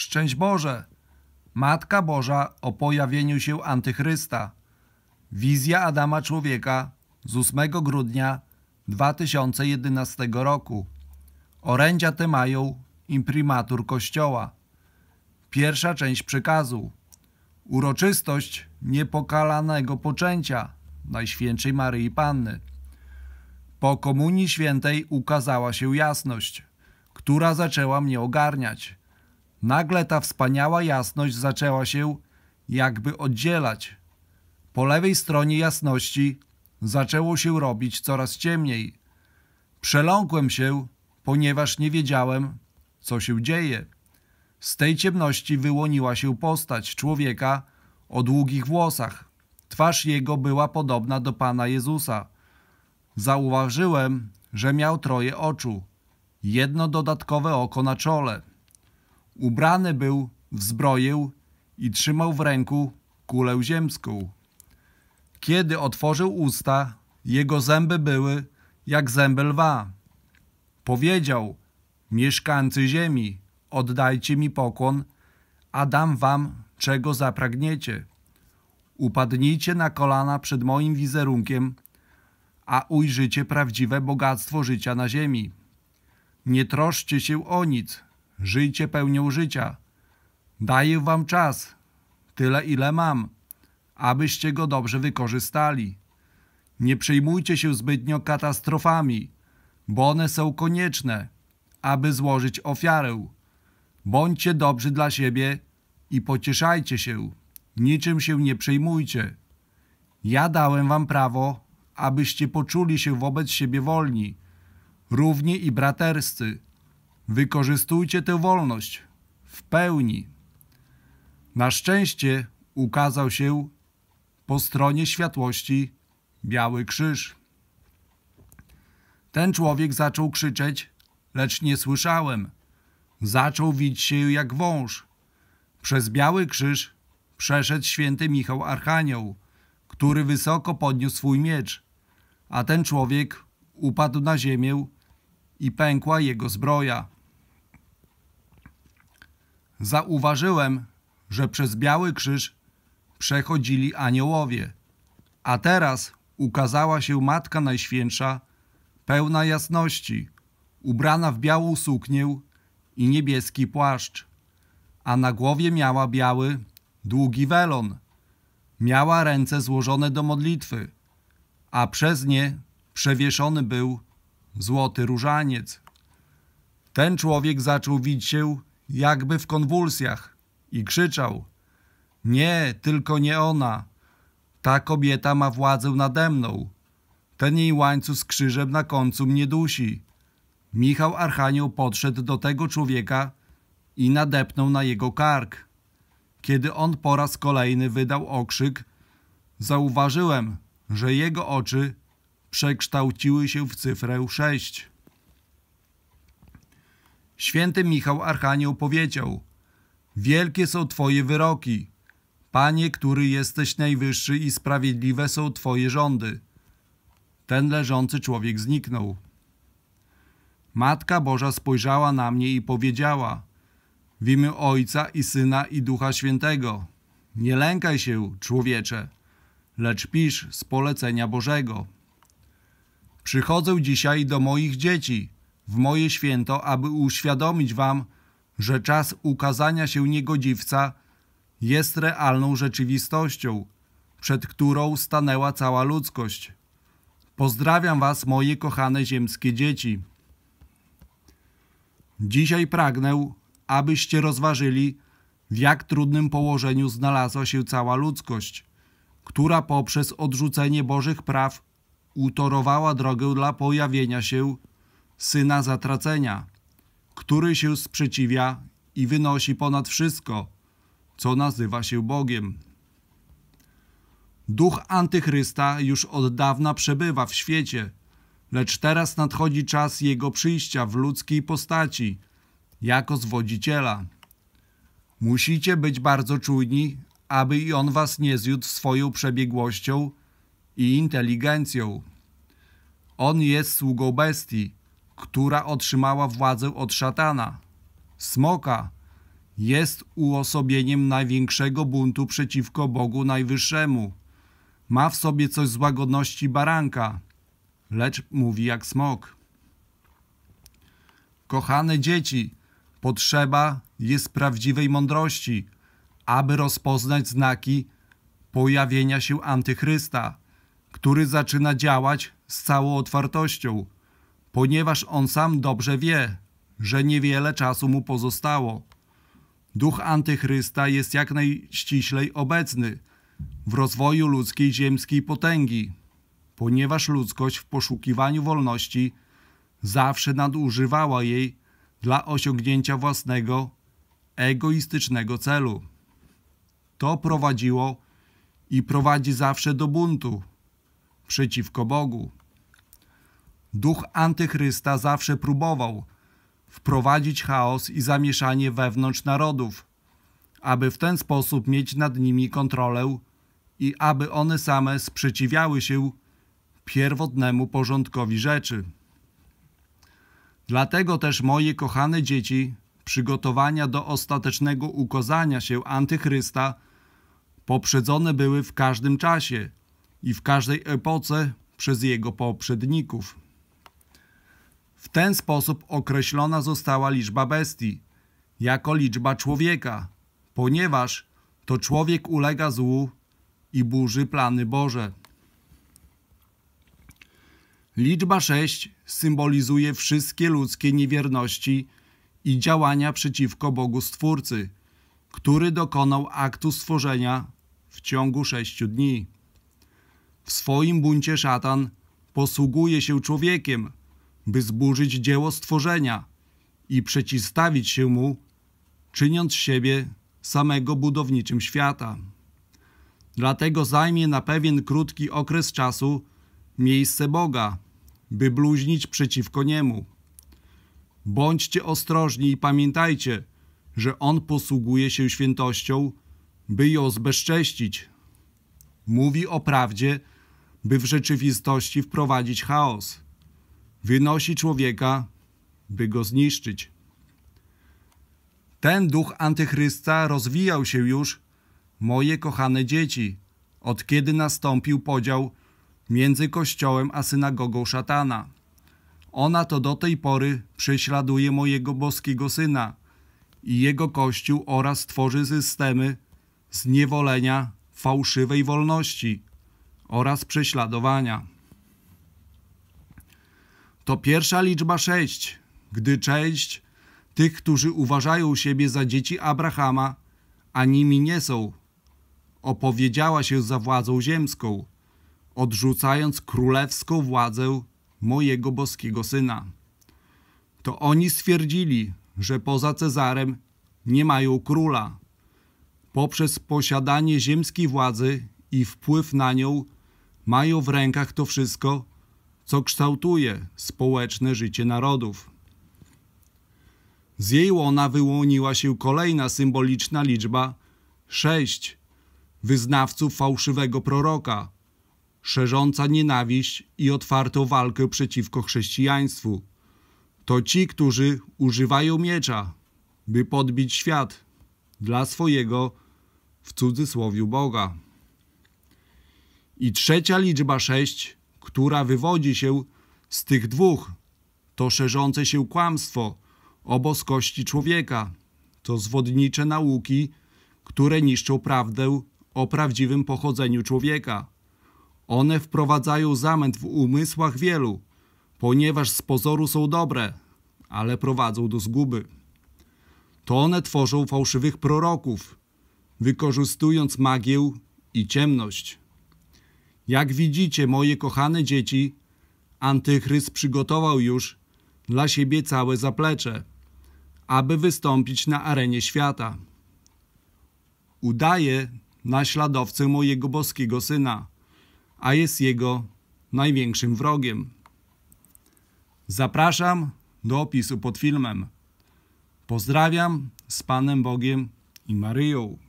Szczęść Boże! Matka Boża o pojawieniu się Antychrysta. Wizja Adama Człowieka z 8 grudnia 2011 roku. Orędzia te mają imprimatur Kościoła. Pierwsza część przykazu. Uroczystość niepokalanego poczęcia Najświętszej Maryi Panny. Po Komunii Świętej ukazała się jasność, która zaczęła mnie ogarniać. Nagle ta wspaniała jasność zaczęła się jakby oddzielać. Po lewej stronie jasności zaczęło się robić coraz ciemniej. Przeląkłem się, ponieważ nie wiedziałem, co się dzieje. Z tej ciemności wyłoniła się postać człowieka o długich włosach. Twarz jego była podobna do Pana Jezusa. Zauważyłem, że miał troje oczu, jedno dodatkowe oko na czole. Ubrany był w zbroję i trzymał w ręku kulę ziemską. Kiedy otworzył usta, jego zęby były jak zęby lwa. Powiedział, mieszkańcy ziemi, oddajcie mi pokłon, a dam wam, czego zapragniecie. Upadnijcie na kolana przed moim wizerunkiem, a ujrzycie prawdziwe bogactwo życia na ziemi. Nie troszcie się o nic, Żyjcie pełnią życia. Daję wam czas, tyle ile mam, abyście go dobrze wykorzystali. Nie przejmujcie się zbytnio katastrofami, bo one są konieczne, aby złożyć ofiarę. Bądźcie dobrzy dla siebie i pocieszajcie się, niczym się nie przejmujcie. Ja dałem wam prawo, abyście poczuli się wobec siebie wolni, równi i braterscy. Wykorzystujcie tę wolność w pełni. Na szczęście ukazał się po stronie światłości biały krzyż. Ten człowiek zaczął krzyczeć, lecz nie słyszałem. Zaczął wić się jak wąż. Przez biały krzyż przeszedł święty Michał Archanioł, który wysoko podniósł swój miecz, a ten człowiek upadł na ziemię i pękła jego zbroja. Zauważyłem, że przez Biały Krzyż przechodzili aniołowie, a teraz ukazała się Matka Najświętsza, pełna jasności, ubrana w białą suknię i niebieski płaszcz, a na głowie miała biały, długi welon. Miała ręce złożone do modlitwy, a przez nie przewieszony był złoty różaniec. Ten człowiek zaczął widzieć się jakby w konwulsjach, i krzyczał: Nie, tylko nie ona. Ta kobieta ma władzę nade mną. Ten jej łańcuch z krzyżem na końcu mnie dusi. Michał Archanioł podszedł do tego człowieka i nadepnął na jego kark. Kiedy on po raz kolejny wydał okrzyk, zauważyłem, że jego oczy przekształciły się w cyfrę sześć. Święty Michał Archanioł powiedział: Wielkie są Twoje wyroki. Panie, który jesteś najwyższy i sprawiedliwe są Twoje rządy. Ten leżący człowiek zniknął. Matka Boża spojrzała na mnie i powiedziała: W imię Ojca i Syna i Ducha Świętego. Nie lękaj się, człowiecze, lecz pisz z polecenia Bożego. Przychodzę dzisiaj do moich dzieci w moje święto, aby uświadomić wam, że czas ukazania się niegodziwca jest realną rzeczywistością, przed którą stanęła cała ludzkość. Pozdrawiam was, moje kochane ziemskie dzieci. Dzisiaj pragnę, abyście rozważyli, w jak trudnym położeniu znalazła się cała ludzkość, która poprzez odrzucenie Bożych praw utorowała drogę dla pojawienia się syna zatracenia, który się sprzeciwia i wynosi ponad wszystko, co nazywa się Bogiem. Duch antychrysta już od dawna przebywa w świecie, lecz teraz nadchodzi czas jego przyjścia w ludzkiej postaci, jako zwodziciela. Musicie być bardzo czujni, aby i on was nie zjódł swoją przebiegłością i inteligencją. On jest sługą bestii, która otrzymała władzę od szatana. Smoka jest uosobieniem największego buntu przeciwko Bogu Najwyższemu. Ma w sobie coś z łagodności baranka, lecz mówi jak smok. Kochane dzieci, potrzeba jest prawdziwej mądrości, aby rozpoznać znaki pojawienia się antychrysta, który zaczyna działać z całą otwartością – ponieważ on sam dobrze wie, że niewiele czasu mu pozostało. Duch antychrysta jest jak najściślej obecny w rozwoju ludzkiej ziemskiej potęgi, ponieważ ludzkość w poszukiwaniu wolności zawsze nadużywała jej dla osiągnięcia własnego, egoistycznego celu. To prowadziło i prowadzi zawsze do buntu przeciwko Bogu. Duch antychrysta zawsze próbował wprowadzić chaos i zamieszanie wewnątrz narodów, aby w ten sposób mieć nad nimi kontrolę i aby one same sprzeciwiały się pierwotnemu porządkowi rzeczy. Dlatego też moje kochane dzieci, przygotowania do ostatecznego ukazania się antychrysta poprzedzone były w każdym czasie i w każdej epoce przez jego poprzedników. W ten sposób określona została liczba bestii jako liczba człowieka, ponieważ to człowiek ulega złu i burzy plany Boże. Liczba 6 symbolizuje wszystkie ludzkie niewierności i działania przeciwko Bogu Stwórcy, który dokonał aktu stworzenia w ciągu sześciu dni. W swoim buncie szatan posługuje się człowiekiem, by zburzyć dzieło stworzenia i przeciwstawić się mu, czyniąc siebie samego budowniczym świata. Dlatego zajmie na pewien krótki okres czasu miejsce Boga, by bluźnić przeciwko Niemu. Bądźcie ostrożni i pamiętajcie, że On posługuje się świętością, by ją zbezcześcić. Mówi o prawdzie, by w rzeczywistości wprowadzić chaos wynosi człowieka, by go zniszczyć. Ten duch antychrysta rozwijał się już, moje kochane dzieci, od kiedy nastąpił podział między Kościołem a synagogą szatana. Ona to do tej pory prześladuje mojego boskiego syna i jego kościół oraz tworzy systemy zniewolenia, fałszywej wolności oraz prześladowania. To pierwsza liczba sześć, gdy część tych, którzy uważają siebie za dzieci Abrahama, a nimi nie są, opowiedziała się za władzą ziemską, odrzucając królewską władzę mojego boskiego syna. To oni stwierdzili, że poza Cezarem nie mają króla. Poprzez posiadanie ziemskiej władzy i wpływ na nią mają w rękach to wszystko, co kształtuje społeczne życie narodów. Z jej łona wyłoniła się kolejna symboliczna liczba sześć wyznawców fałszywego proroka, szerząca nienawiść i otwartą walkę przeciwko chrześcijaństwu. To ci, którzy używają miecza, by podbić świat dla swojego, w cudzysłowie, Boga. I trzecia liczba sześć która wywodzi się z tych dwóch. To szerzące się kłamstwo o boskości człowieka, to zwodnicze nauki, które niszczą prawdę o prawdziwym pochodzeniu człowieka. One wprowadzają zamęt w umysłach wielu, ponieważ z pozoru są dobre, ale prowadzą do zguby. To one tworzą fałszywych proroków, wykorzystując magię i ciemność. Jak widzicie, moje kochane dzieci, antychryst przygotował już dla siebie całe zaplecze, aby wystąpić na arenie świata. Udaje naśladowcę mojego boskiego syna, a jest jego największym wrogiem. Zapraszam do opisu pod filmem. Pozdrawiam z Panem Bogiem i Maryją.